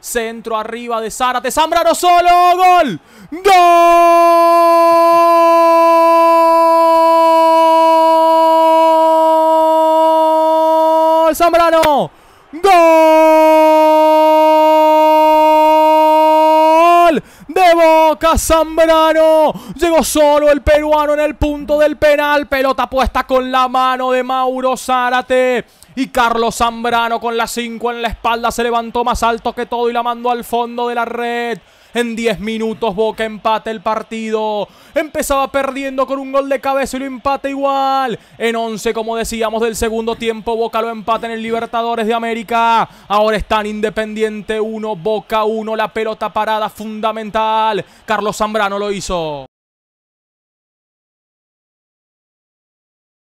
Centro arriba de Zárate. Zambrano solo. Gol. Gol. Zambrano. Gol de Boca Zambrano. Llegó solo el peruano en el punto del penal. Pelota puesta con la mano de Mauro Zárate. Y Carlos Zambrano con la 5 en la espalda se levantó más alto que todo y la mandó al fondo de la red. En 10 minutos Boca empata el partido. Empezaba perdiendo con un gol de cabeza y lo empata igual. En 11, como decíamos, del segundo tiempo Boca lo empata en el Libertadores de América. Ahora están Independiente 1, Boca 1, la pelota parada fundamental. Carlos Zambrano lo hizo.